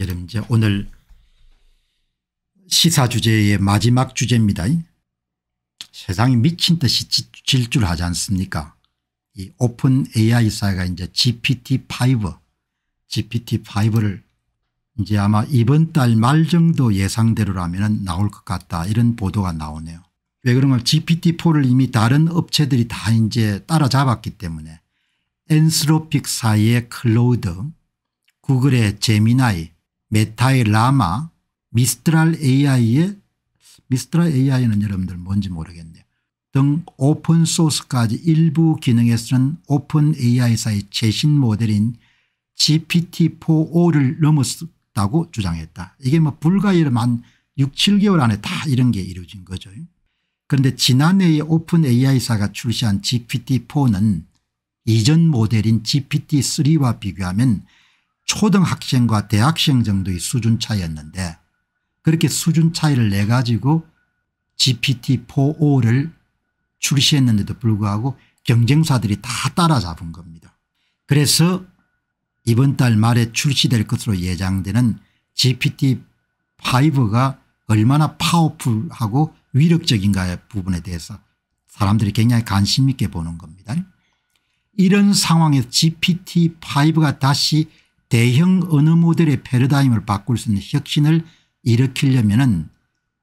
여러분 이제 오늘 시사 주제의 마지막 주제입니다. 세상이 미친 듯이 질주하지 않습니까 이 오픈 AI사가 이제 GPT-5 GPT-5를 이제 아마 이번 달 말 정도 예상대로라면 나올 것 같다 이런 보도가 나오네요. 왜그런가 GPT-4를 이미 다른 업체들이 다 이제 따라잡았기 때문에 엔스로픽사의 이 클로우드 구글의 제미나이 메타의 라마, 미스트랄 AI의 미스트랄 AI는 여러분들 뭔지 모르겠네요. 등 오픈소스까지 일부 기능에 쓰는 오픈 AI사의 최신 모델인 GPT-4O를 넘었다고 주장했다. 이게 뭐 불과 이러한 6, 7개월 안에 다 이런 게 이루어진 거죠. 그런데 지난해에 오픈 AI사가 출시한 GPT-4는 이전 모델인 GPT-3와 비교하면 초등학생과 대학생 정도의 수준 차이였는데 그렇게 수준 차이를 내 가지고 GPT-4O를 출시했는데도 불구하고 경쟁사들이 다 따라잡은 겁니다. 그래서 이번 달 말에 출시될 것으로 예상되는 GPT-5가 얼마나 파워풀하고 위력적인가의 부분에 대해서 사람들이 굉장히 관심 있게 보는 겁니다. 이런 상황에서 GPT-5가 다시 대형 언어 모델의 패러다임을 바꿀 수 있는 혁신을 일으키려면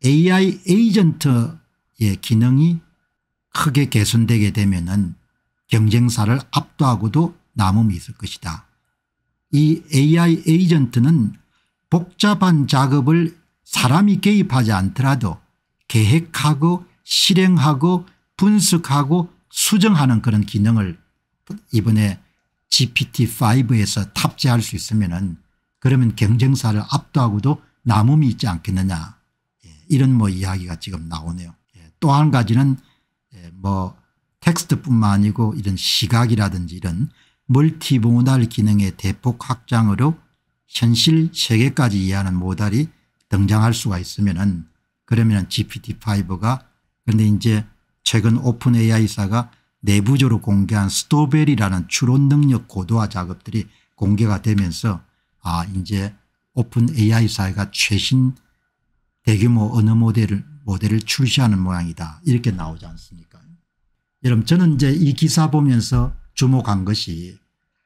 AI 에이전트의 기능이 크게 개선되게 되면 경쟁사를 압도하고도 남음이 있을 것이다. 이 AI 에이전트는 복잡한 작업을 사람이 개입하지 않더라도 계획하고 실행하고 분석하고 수정하는 그런 기능을 이번에 GPT-5에서 탑재할 수 있으면 은 그러면 경쟁사를 압도하고도 남음이 있지 않겠느냐 예, 이런 뭐 이야기가 지금 나오네요. 예, 또한 가지는 예, 뭐 텍스트뿐만 아니고 이런 시각이라든지 이런 멀티모달 기능의 대폭 확장으로 현실 세계까지 이해하는 모달이 등장할 수가 있으면 그러면 GPT-5가 그런데 이제 최근 오픈 AI사가 내부적으로 공개한 스토벨이라는 추론 능력 고도화 작업들이 공개가 되면서 아 이제 오픈 AI 사회가 최신 대규모 언어 모델을 모델을 출시하는 모양이다 이렇게 나오지 않습니까 여러분 저는 이제 이 기사 보면서 주목한 것이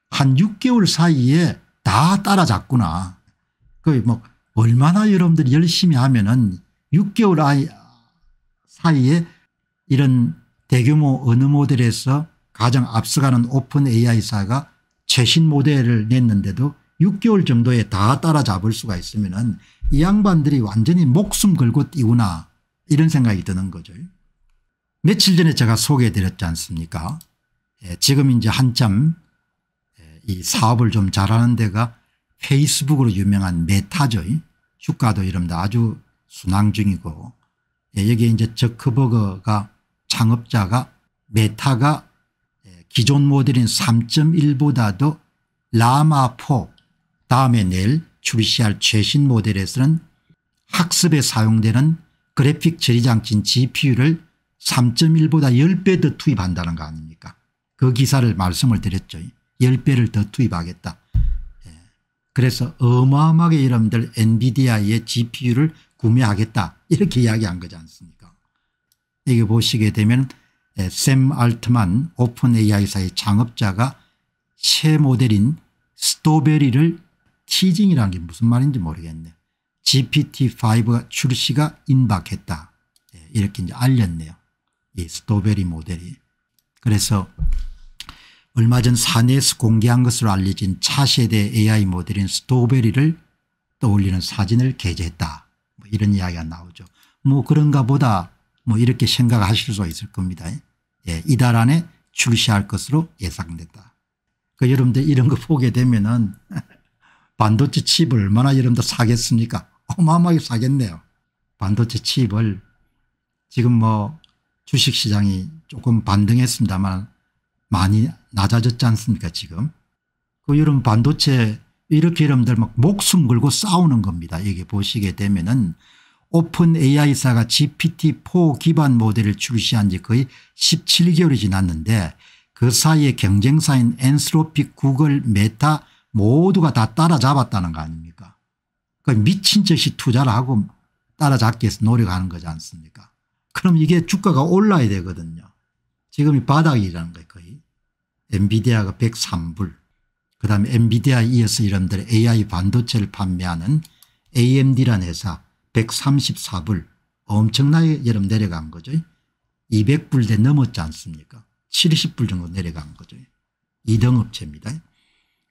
한 6개월 사이에 다 따라잡구나 그 뭐 얼마나 여러분들이 열심히 하면은 6개월 아이 사이에 이런 대규모 어느 모델에서 가장 앞서가는 오픈 AI사가 최신 모델을 냈는데도 6개월 정도에 다 따라잡을 수가 있으면 은이 양반들이 완전히 목숨 걸고 뛰구나 이런 생각이 드는 거죠. 며칠 전에 제가 소개해 드렸지 않습니까 예, 지금 이제 한참 예, 이 사업을 좀 잘하는 데가 페이스북으로 유명한 메타죠. 주가도 이름도 아주 순항 중이고 예, 여기에 이제 저크버거가 창업자가 메타가 예, 기존 모델인 3.1보다도 라마4 다음에 내일 출시할 최신 모델에서는 학습에 사용되는 그래픽 처리장치인 gpu를 3.1보다 10배 더 투입한다는 거 아닙니까 그 기사를 말씀을 드렸죠 10배를 더 투입하겠다 예. 그래서 어마어마하게 여러분들 엔비디아의 gpu를 구매하겠다 이렇게 이야기한 거지 않습니까 이게 보시게 되면 예, 샘 알트만 오픈 AI사의 창업자가 새 모델인 스토베리를 티징이라는 게 무슨 말인지 모르겠네요. GPT-5 출시가 임박했다. 예, 이렇게 이제 알렸네요. 이 스토베리 모델이. 그래서 얼마 전 사내에서 공개한 것으로 알려진 차세대 AI 모델인 스토베리를 떠올리는 사진을 게재했다. 뭐 이런 이야기가 나오죠. 뭐 그런가 보다 뭐 이렇게 생각하실 수 있을 겁니다. 예, 이달 안에 출시할 것으로 예상된다. 그 여러분들 이런 거 보게 되면은 반도체 칩을 얼마나 여러분들 사겠습니까? 어마어마하게 사겠네요. 반도체 칩을 지금 뭐 주식시장이 조금 반등했습니다만 많이 낮아졌지 않습니까 지금. 그 여러분 반도체 이렇게 여러분들 막 목숨 걸고 싸우는 겁니다. 여기 보시게 되면은 오픈 AI사가 GPT-4 기반 모델을 출시한 지 거의 17개월이 지났는데 그 사이에 경쟁사인 엔스로픽 구글 메타 모두가 다 따라잡았다는 거 아닙니까 미친 듯이 투자를 하고 따라잡기 위해서 노력하는 거지 않습니까 그럼 이게 주가가 올라야 되거든요 지금이 바닥이라는 거예요 거의 엔비디아가 103불 그다음에 엔비디아 이어서 이름들 AI 반도체를 판매하는 AMD라는 회사 134불 엄청나게 여러분 내려간 거죠. 200불대 넘었지 않습니까 70불 정도 내려간 거죠. 2등 업체입니다.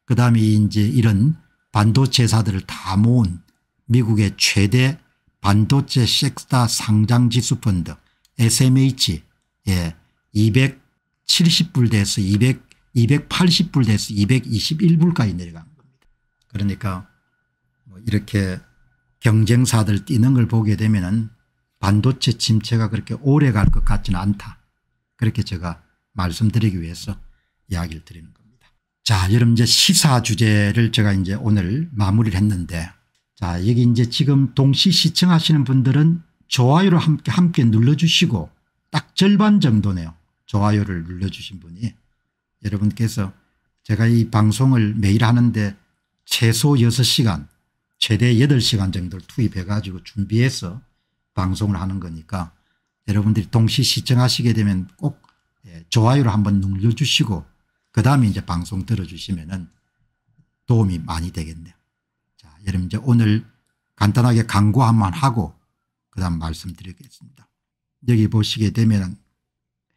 그 다음에 이제 이런 반도체사들을 다 모은 미국의 최대 반도체 섹스타 상장지수 펀드 SMH 예, 270불대에서 280불대에서 221불까지 내려간 겁니다. 그러니까 뭐 이렇게 경쟁사들 뛰는 걸 보게 되면 반도체 침체가 그렇게 오래 갈 것 같지는 않다. 그렇게 제가 말씀드리기 위해서 이야기를 드리는 겁니다. 자 여러분 이제 시사 주제를 제가 이제 오늘 마무리를 했는데 자 여기 이제 지금 동시 시청하시는 분들은 좋아요를 함께, 함께 눌러주시고 딱 절반 정도네요. 좋아요를 눌러주신 분이 여러분께서 제가 이 방송을 매일 하는데 최소 6시간 최대 8시간 정도를 투입해 가지고 준비해서 방송을 하는 거니까 여러분들이 동시 시청하시게 되면 꼭 예, 좋아요를 한번 눌러주시고 그 다음에 이제 방송 들어주시면 도움이 많이 되겠네요. 자, 여러분 이제 오늘 간단하게 광고 한 번 하고 그 다음 말씀드리겠습니다. 여기 보시게 되면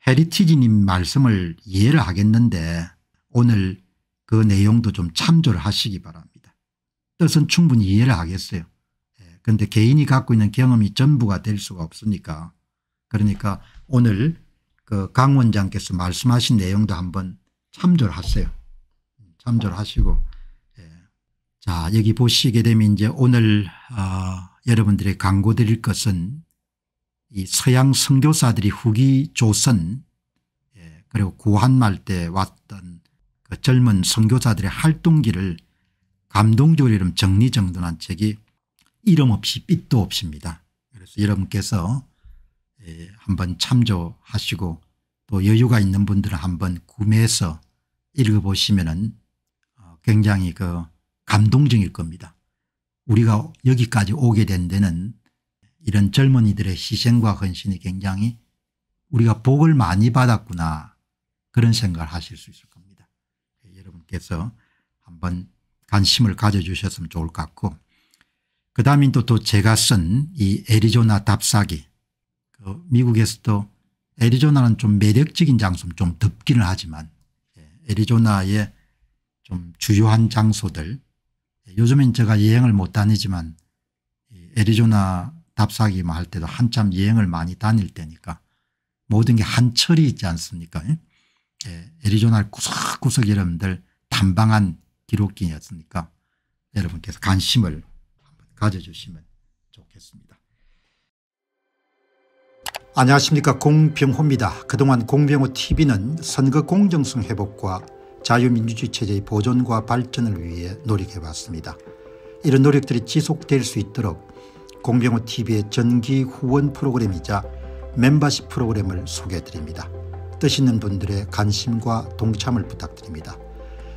헤리티지님 말씀을 이해를 하겠는데 오늘 그 내용도 좀 참조를 하시기 바랍니다. 뜻은 충분히 이해를 하겠어요. 그런데 예, 개인이 갖고 있는 경험이 전부가 될 수가 없으니까 그러니까 오늘 그강 원장께서 말씀하신 내용도 한번 참조하세요. 참조하시고 예. 자 여기 보시게 되면 이제 오늘 어, 아, 여러분들의 광고 드릴 것은 이 서양 선교사들이 후기 조선 예, 그리고 고한말 때 왔던 그 젊은 선교사들의 활동기를 감동조이름 정리정돈한 책이 이름 없이 빛도 없습니다. 그래서 여러분께서 예, 한번 참조하시고 또 여유가 있는 분들은 한번 구매해서 읽어보시면 은 어, 굉장히 그 감동적일 겁니다. 우리가 여기까지 오게 된 데는 이런 젊은이들의 희생과 헌신이 굉장히 우리가 복을 많이 받았구나 그런 생각을 하실 수 있을 겁니다. 예, 여러분께서 한번 관심을 가져주셨으면 좋을 것 같고 그 다음인 또, 제가 쓴 이 애리조나 답사기 그 미국에서도 애리조나는 좀 매력적인 장소는 좀 덥기는 하지만 예, 애리조나의 좀 주요한 장소들 예, 요즘엔 제가 여행을 못 다니지만 애리조나 답사기 뭐 할 때도 한참 여행을 많이 다닐 때니까 모든 게 한철이 있지 않습니까 예, 애리조나를 구석구석 여러분들 탐방한 기록기였으니까 여러분께서 관심을 한번 가져주시면 좋겠습니다. 안녕하십니까 공병호입니다. 그동안 공병호 tv는 선거 공정성 회복과 자유민주주의 체제의 보존과 발전을 위해 노력해왔습니다. 이런 노력들이 지속될 수 있도록 공병호 tv의 전기 후원 프로그램이자 멤버십 프로그램을 소개해드립니다. 뜻 있는 분들의 관심과 동참을 부탁드립니다.